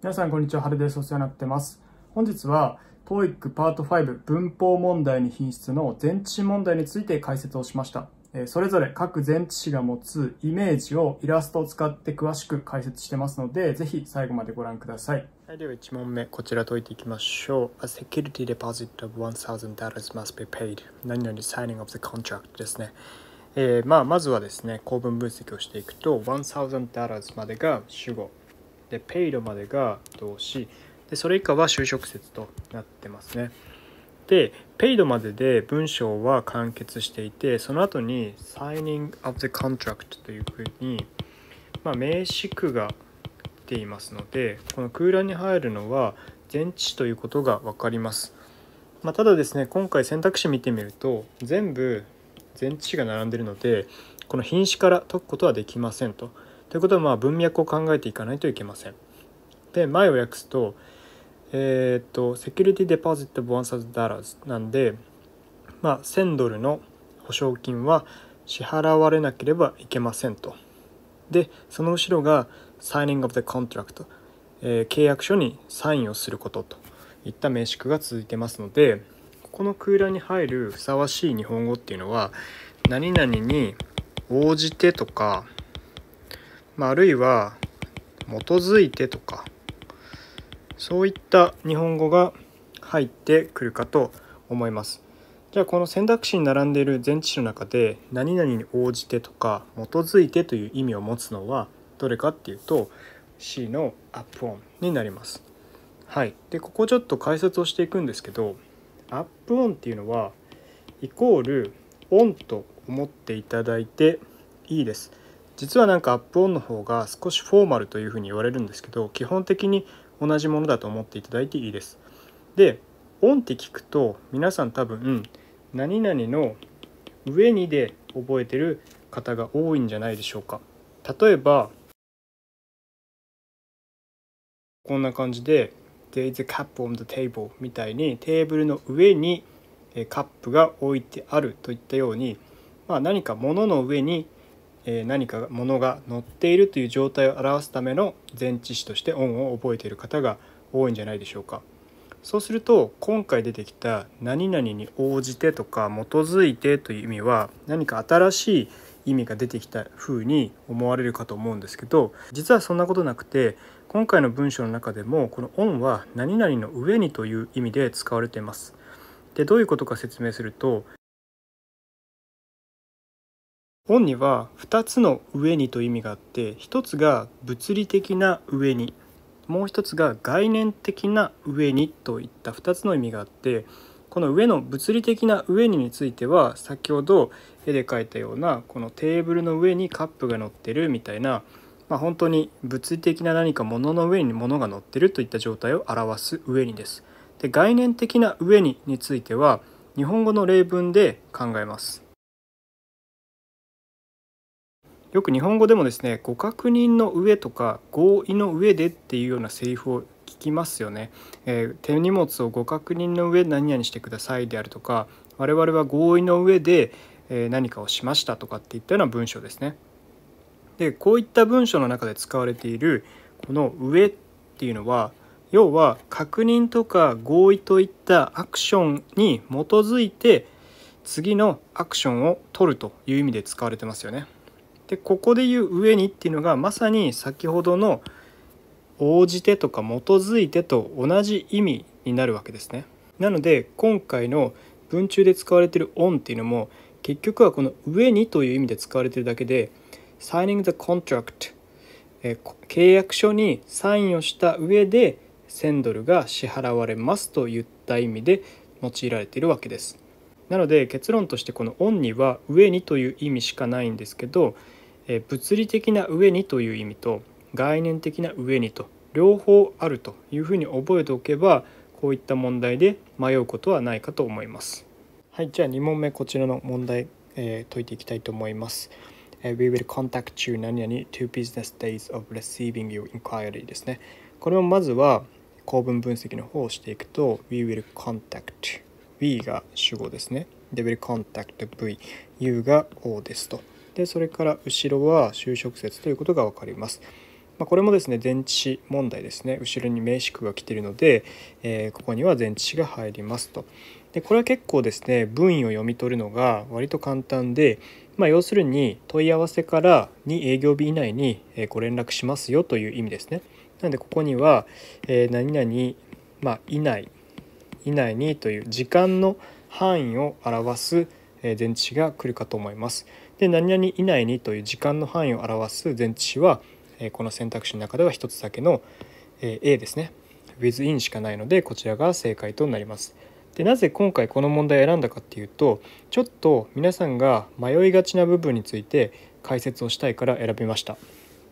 皆さんこんにちは、はるです。お世話になってます。本日は、TOEIC パート5文法問題に品質の前置詞問題について解説をしました。えそれぞれ各前置詞が持つイメージをイラストを使って詳しく解説してますので、ぜひ最後までご覧ください。はい、では1問目、こちら解いていきましょう。A security deposit of $1,000 must be paid. 何々 signing of the contract ですね。えー、まあ、まずはですね、構文分析をしていくと、$1,000 までが主語。でペイロまでが動詞でそれ以下は就職説となってますね。でペイドまでで文章は完結していてその後に Signing of the Contract というふうに、まあ、名詞句が出ていますのでこの空欄に入るのは前置ということが分かります。まあ、ただですね今回選択肢見てみると全部前置詞が並んでるのでこの品詞から解くことはできませんと。ということはまあ文脈を考えていかないといけません。で前を訳すと,、えっ、とセキュリティデージットボンサーダラーなんで、まあ、1000ドルの保証金は支払われなければいけませんと。でその後ろがサイニングオブ・ザ・コントラクト、契約書にサインをすることといった名詞が続いてますのでここの空欄に入るふさわしい日本語っていうのは何々に応じてとかまあ、あるいは基づいてとかそういった日本語が入ってくるかと思います。じゃあこの選択肢に並んでいる前置詞の中で「何々に応じて」とか「基づいて」という意味を持つのはどれかっていうと C のアップオンになります。はい、でここちょっと解説をしていくんですけどアップオンっていうのはイコールオンと思っていただいていいです。実はなんかアップオンの方が少しフォーマルというふうに言われるんですけど基本的に同じものだと思っていただいていいですでオンって聞くと皆さん多分何々の上にで覚えてる方が多いんじゃないでしょうか例えばこんな感じで「There is a cup on the table」みたいにテーブルの上にカップが置いてあるといったように、まあ、何か物の上にえ何か物が乗っているという状態を表すための前置詞としてオンを覚えている方が多いんじゃないでしょうか。そうすると今回出てきた「何々に応じて」とか「基づいて」という意味は何か新しい意味が出てきた風に思われるかと思うんですけど実はそんなことなくて今回の文章の中でもこの「on」は「何々の上に」という意味で使われています。でどういうことか説明すると本には2つの上にという意味があって1つが物理的な上にもう1つが概念的な上にといった2つの意味があってこの上の物理的な上にについては先ほど絵で描いたようなこのテーブルの上にカップが乗ってるみたいな、まあ、本当に物理的な何か物の上に物が乗ってるといった状態を表す上にです。で概念的な上にについては日本語の例文で考えます。よく日本語でもですね「ご確認の上」とか「合意の上で」っていうようなセリフを聞きますよね。えー、手荷物をご確認の上何々してくださいであるとか我々は合意の上で何かをしましたとかっていったような文章ですね。でこういった文章の中で使われているこの「上」っていうのは要は確認とか合意といったアクションに基づいて次のアクションを取るという意味で使われてますよね。でここで言う「上に」っていうのがまさに先ほどの「応じて」とか「基づいて」と同じ意味になるわけですね。なので今回の文中で使われてる「on」っていうのも結局はこの「上に」という意味で使われてるだけで「signing the contract」契約書にサインをした上で1000ドルが支払われますといった意味で用いられているわけです。なので結論としてこの「オン」には「上に」という意味しかないんですけどえ物理的な上にという意味と概念的な上にと両方あるというふうに覚えておけばこういった問題で迷うことはないかと思います。はい、じゃあ2問目こちらの問題、えー、解いていきたいと思います。We will contact you 何々 to business days of receiving your inquiry ですね。これもまずは構文分析の方をしていくと We will contact We が主語ですね。They will contact V U が O ですと。でそれから後ろは就職説ということが分かります。まあ、これもですね前置詞問題ですね後ろに名詞句が来ているので、えー、ここには前置詞が入りますと。でこれは結構ですね文意を読み取るのが割と簡単で、まあ、要するに問い合わせから2営業日以内にご連絡しますよという意味ですね。なのでここには、えー、何々、まあ、以内以内にという時間の範囲を表す前置詞が来るかと思います。で何々以内にという時間の範囲を表す前置詞はこの選択肢の中では1つだけの A ですね within しかないのでこちらが正解となります。でなぜ今回この問題を選んだかっていうとちょっと皆さんが迷いがちな部分について解説をしたいから選びました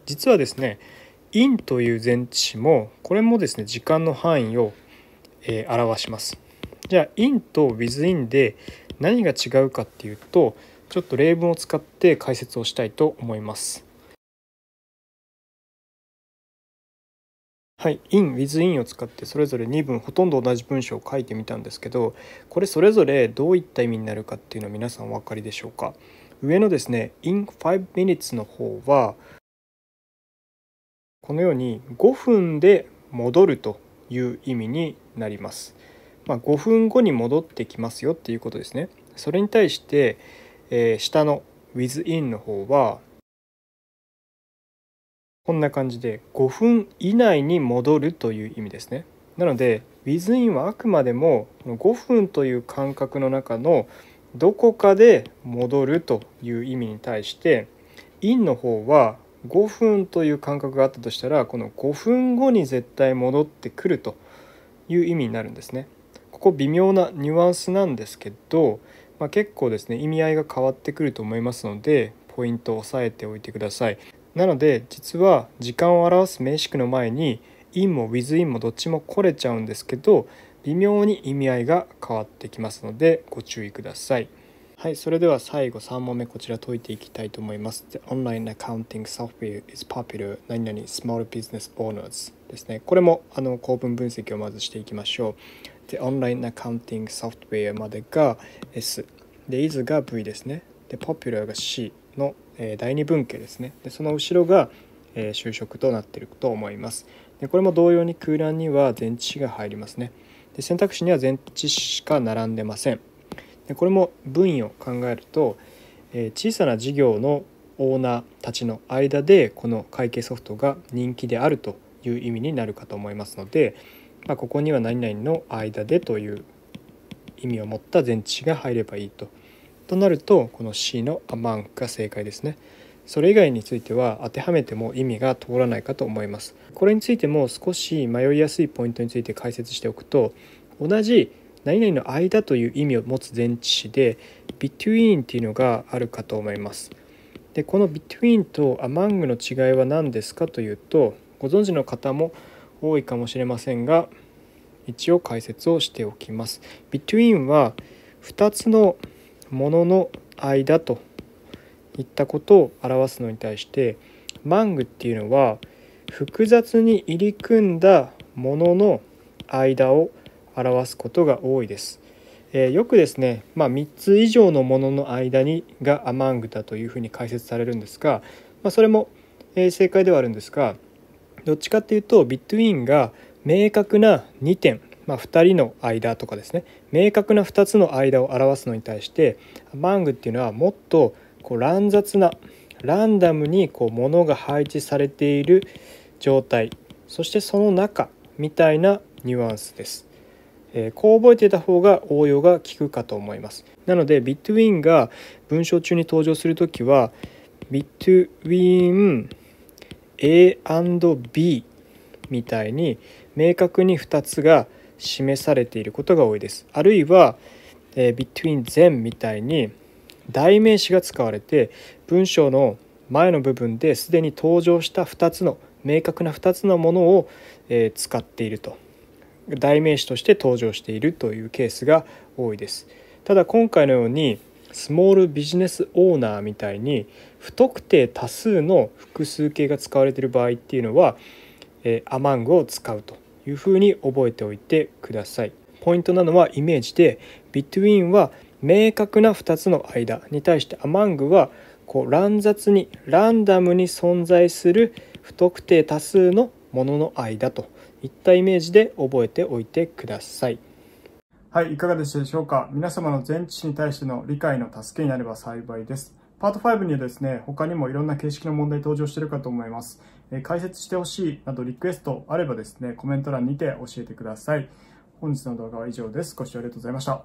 実はですね「in」という前置詞もこれもですね時間の範囲を、えー、表しますじゃあ「in」と「within」で何が違うかっていうとちょっと例文を使って解説をしたいと思います。はい、in with in を使ってそれぞれ2文ほとんど同じ文章を書いてみたんですけどこれそれぞれどういった意味になるかっていうのは皆さんお分かりでしょうか上のですね in 5 minutes の方はこのように5分で戻るという意味になります、まあ、5分後に戻ってきますよっていうことですねそれに対してえー、下の within の方はこんな感じで5分以内に戻るという意味ですね。なので within はあくまでも5分という間隔の中のどこかで戻るという意味に対して in の方は5分という間隔があったとしたらこの5分後に絶対戻ってくるという意味になるんですね。ここ微妙なニュアンスなんですけどまあ、結構ですね意味合いが変わってくると思いますのでポイントを押さえておいてくださいなので実は時間を表す名詞句の前に in も with in もどっちも来れちゃうんですけど微妙に意味合いが変わってきますのでご注意くださいはい、それでは最後3問目こちら解いていきたいと思います。The online accounting software is popular 何々 small business owners ですね。これもあの構文分析をまずしていきましょう。でオンラインアカウンティングソフトウェアまでが S で is が V ですねで popular が C の、え第2文系ですねでその後ろが、え就職となっていると思いますでこれも同様に空欄には前置詞が入りますねで選択肢には前置詞しか並んでませんでこれも分位を考えると、え小さな事業のオーナーたちの間でこの会計ソフトが人気であるという意味になるかと思いますのでまあ、ここには何々の間でという意味を持った前置詞が入ればいいと。となるとこの C の「アマン」が正解ですね。それ以外については当てはめても意味が通らないかと思います。これについても少し迷いやすいポイントについて解説しておくと同じ何々の間という意味を持つ前置詞で between っていうのがあるかと思います。でこの between と among の違いは何ですかというとご存知の方も多いかもしれませんが一応解説をしておきます。between は2つのものの間といったことを表すのに対して mang っていうのは複雑に入り組んだものの間を表すことが多いです。えー、よくですね、まあ、3つ以上のものの間にが among だというふうに解説されるんですが、まあ、それも、え正解ではあるんですがどっちかっていうとビットウィンが明確な2点、まあ、2人の間とかですね明確な2つの間を表すのに対してマングっていうのはもっとこう乱雑なランダムにこう物が配置されている状態そしてその中みたいなニュアンスです。えー、こう覚えてた方が応用が効くかと思います。なので b ッ t w ィ n が文章中に登場する時は b ッ t w ィ n A&B みたいに明確に2つが示されていることが多いです。あるいは、え between them みたいに代名詞が使われて文章の前の部分ですでに登場した2つの明確な2つのものを、え使っていると代名詞として登場しているというケースが多いです。ただ今回のようにスモールビジネスオーナーみたいに不特定多数の複数形が使われている場合っていうのは、えー、アマングを使うというふうに覚えておいてください。ポイントなのはイメージで between は明確な2つの間に対してアマングはこう乱雑にランダムに存在する不特定多数のものの間といったイメージで覚えておいてください。はい、いかがでしたでしょうか皆様の全知識に対しての理解の助けになれば幸いです。パート5にはですね、他にもいろんな形式の問題登場しているかと思います。え解説してほしいなどリクエストあればですね、コメント欄にて教えてください。本日の動画は以上です。ご視聴ありがとうございました。